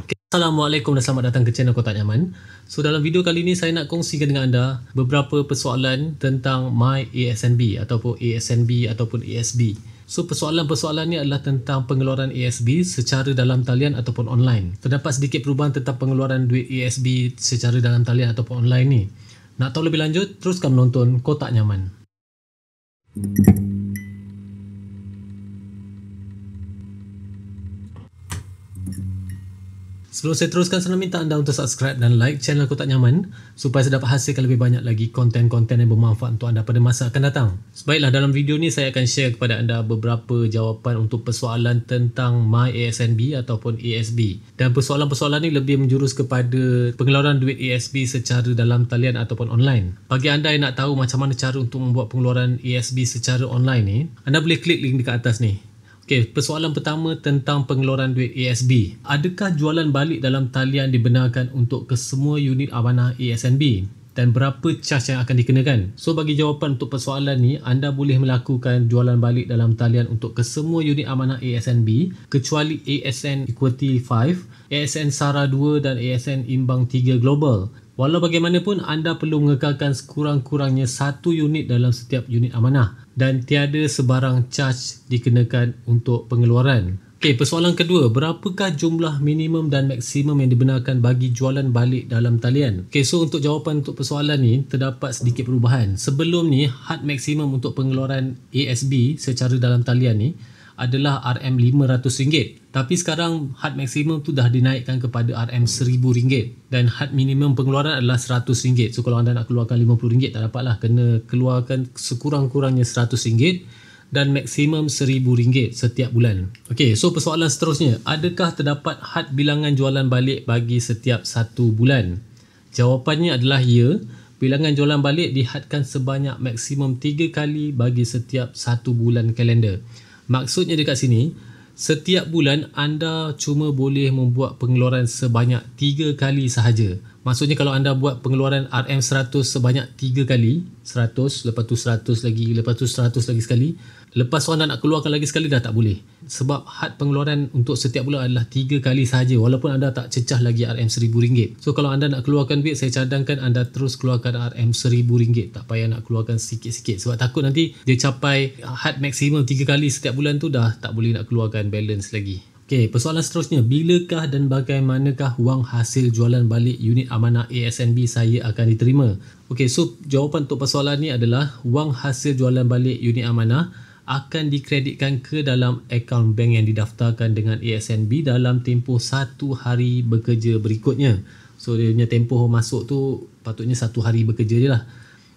Okay. Assalamualaikum dan selamat datang ke channel Kotak Nyaman. So dalam video kali ini saya nak kongsikan dengan anda beberapa persoalan tentang My ASNB ataupun ASNB ataupun ASB. So persoalan-persoalan ni adalah tentang pengeluaran ASB secara dalam talian ataupun online. Terdapat sedikit perubahan tentang pengeluaran duit ASB secara dalam talian ataupun online ni. Nak tahu lebih lanjut, teruskan menonton Kotak Nyaman. Sebelum saya teruskan, saya minta anda untuk subscribe dan like channel Kotak Nyaman supaya saya dapat hasilkan lebih banyak lagi konten-konten yang bermanfaat untuk anda pada masa akan datang. Sebaiklah, dalam video ni saya akan share kepada anda beberapa jawapan untuk persoalan tentang My ASNB ataupun ASB. Dan persoalan-persoalan ini lebih menjurus kepada pengeluaran duit ASB secara dalam talian ataupun online. Bagi anda yang nak tahu macam mana cara untuk membuat pengeluaran ASB secara online ni, anda boleh klik link dekat atas ni. Okay, persoalan pertama tentang pengeluaran duit ASB. Adakah jualan balik dalam talian dibenarkan untuk kesemua unit amanah ASNB? dan berapa charge yang akan dikenakan. So bagi jawapan untuk persoalan ni, anda boleh melakukan jualan balik dalam talian untuk kesemua unit amanah ASNB kecuali ASN Equity 5, ASN Sara 2 dan ASN Imbang 3 Global. Walau bagaimanapun, anda perlu mengekalkan sekurang-kurangnya satu unit dalam setiap unit amanah dan tiada sebarang charge dikenakan untuk pengeluaran. Okey, persoalan kedua, berapakah jumlah minimum dan maksimum yang dibenarkan bagi jualan balik dalam talian? Okey, so untuk jawapan untuk persoalan ni terdapat sedikit perubahan. Sebelum ni, had maksimum untuk pengeluaran ASB secara dalam talian ni adalah RM500 tapi sekarang had maksimum tu dah dinaikkan kepada RM1000 dan had minimum pengeluaran adalah RM100 so kalau anda nak keluarkan RM50 tak dapat lah kena keluarkan sekurang-kurangnya RM100 dan maksimum RM1000 setiap bulan ok so persoalan seterusnya adakah terdapat had bilangan jualan balik bagi setiap satu bulan jawapannya adalah ya bilangan jualan balik dihadkan sebanyak maksimum 3 kali bagi setiap satu bulan kalender. Maksudnya dekat sini, setiap bulan anda cuma boleh membuat pengeluaran sebanyak 3 kali sahaja. Maksudnya kalau anda buat pengeluaran RM100 sebanyak 3 kali, 100, lepas tu 100 lagi, lepas tu 100 lagi sekali, lepas tu anda nak keluarkan lagi sekali dah tak boleh. Sebab had pengeluaran untuk setiap bulan adalah 3 kali saja, walaupun anda tak cecah lagi RM1000. So kalau anda nak keluarkan duit, saya cadangkan anda terus keluarkan RM1000. Tak payah nak keluarkan sikit-sikit sebab takut nanti dia capai had maksimum 3 kali setiap bulan tu dah tak boleh nak keluarkan balance lagi. Okay, persoalan seterusnya, bilakah dan bagaimanakah wang hasil jualan balik unit amanah ASNB saya akan diterima? Okay, so jawapan untuk persoalan ini adalah wang hasil jualan balik unit amanah akan dikreditkan ke dalam akaun bank yang didaftarkan dengan ASNB dalam tempoh satu hari bekerja berikutnya. So, dia punya tempoh masuk tu patutnya satu hari bekerja je lah.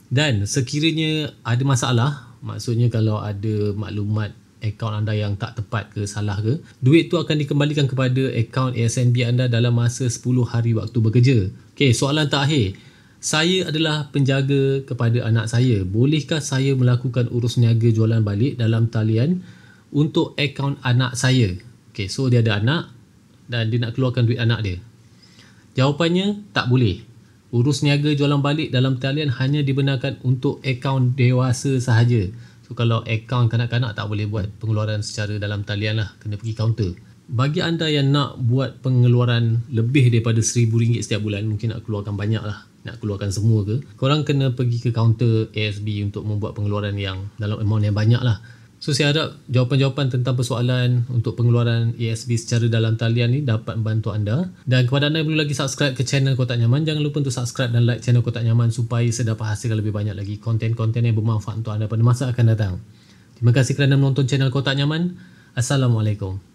Dan sekiranya ada masalah, maksudnya kalau ada maklumat akaun anda yang tak tepat ke salah ke, duit tu akan dikembalikan kepada akaun ASNB anda dalam masa 10 hari waktu bekerja. Okey, soalan terakhir. Saya adalah penjaga kepada anak saya. Bolehkah saya melakukan urus niaga jualan balik dalam talian untuk akaun anak saya? Okey, so dia ada anak dan dia nak keluarkan duit anak dia. Jawapannya tak boleh. Urus niaga jualan balik dalam talian hanya dibenarkan untuk akaun dewasa sahaja kalau account kanak-kanak tak boleh buat pengeluaran secara dalam talian lah kena pergi kaunter bagi anda yang nak buat pengeluaran lebih daripada RM1,000 setiap bulan mungkin nak keluarkan banyak lah nak keluarkan semua ke korang kena pergi ke kaunter ASB untuk membuat pengeluaran yang dalam amount yang banyak lah So saya harap jawapan-jawapan tentang persoalan untuk pengeluaran ESB secara dalam talian ni dapat membantu anda. Dan kepada anda yang belum lagi subscribe ke channel Kotak Nyaman, jangan lupa untuk subscribe dan like channel Kotak Nyaman supaya saya dapat hasilkan lebih banyak lagi konten-konten yang bermanfaat untuk anda pada masa akan datang. Terima kasih kerana menonton channel Kotak Nyaman. Assalamualaikum.